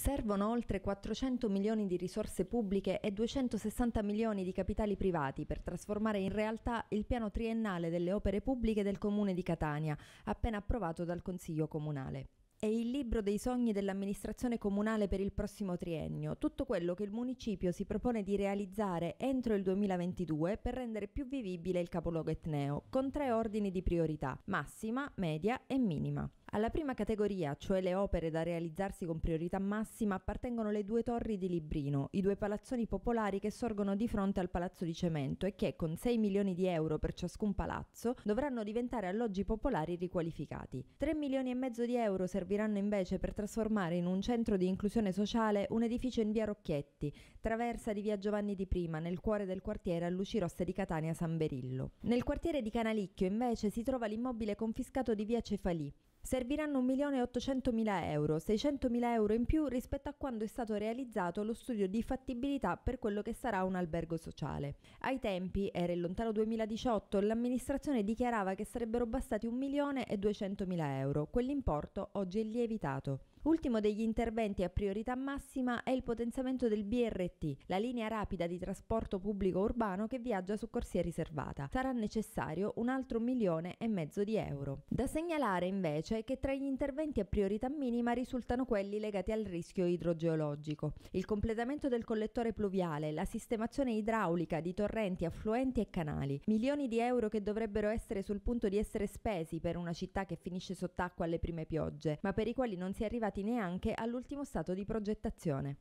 Servono oltre 400 milioni di risorse pubbliche e 260 milioni di capitali privati per trasformare in realtà il piano triennale delle opere pubbliche del comune di Catania, appena approvato dal Consiglio comunale. È il libro dei sogni dell'amministrazione comunale per il prossimo triennio, tutto quello che il municipio si propone di realizzare entro il 2022 per rendere più vivibile il capoluogo etneo, con tre ordini di priorità, massima, media e minima. Alla prima categoria, cioè le opere da realizzarsi con priorità massima, appartengono le due torri di Librino, i due palazzoni popolari che sorgono di fronte al Palazzo di Cemento e che, con 6 milioni di euro per ciascun palazzo, dovranno diventare alloggi popolari riqualificati. 3 milioni e mezzo di euro serviranno invece per trasformare in un centro di inclusione sociale un edificio in via Rocchietti, traversa di via Giovanni di Prima, nel cuore del quartiere a Lucirosse di Catania San Berillo. Nel quartiere di Canalicchio, invece, si trova l'immobile confiscato di via Cefalì. Serviranno 1.800.000 euro, 600.000 euro in più rispetto a quando è stato realizzato lo studio di fattibilità per quello che sarà un albergo sociale. Ai tempi, era il lontano 2018, l'amministrazione dichiarava che sarebbero bastati 1.200.000 euro, quell'importo oggi è lievitato. Ultimo degli interventi a priorità massima è il potenziamento del BRT, la linea rapida di trasporto pubblico urbano che viaggia su corsia riservata. Sarà necessario un altro milione e mezzo di euro. Da segnalare invece che tra gli interventi a priorità minima risultano quelli legati al rischio idrogeologico. Il completamento del collettore pluviale, la sistemazione idraulica di torrenti, affluenti e canali, milioni di euro che dovrebbero essere sul punto di essere spesi per una città che finisce sott'acqua alle prime piogge, ma per i quali non si è arriva arrivati neanche all'ultimo stato di progettazione.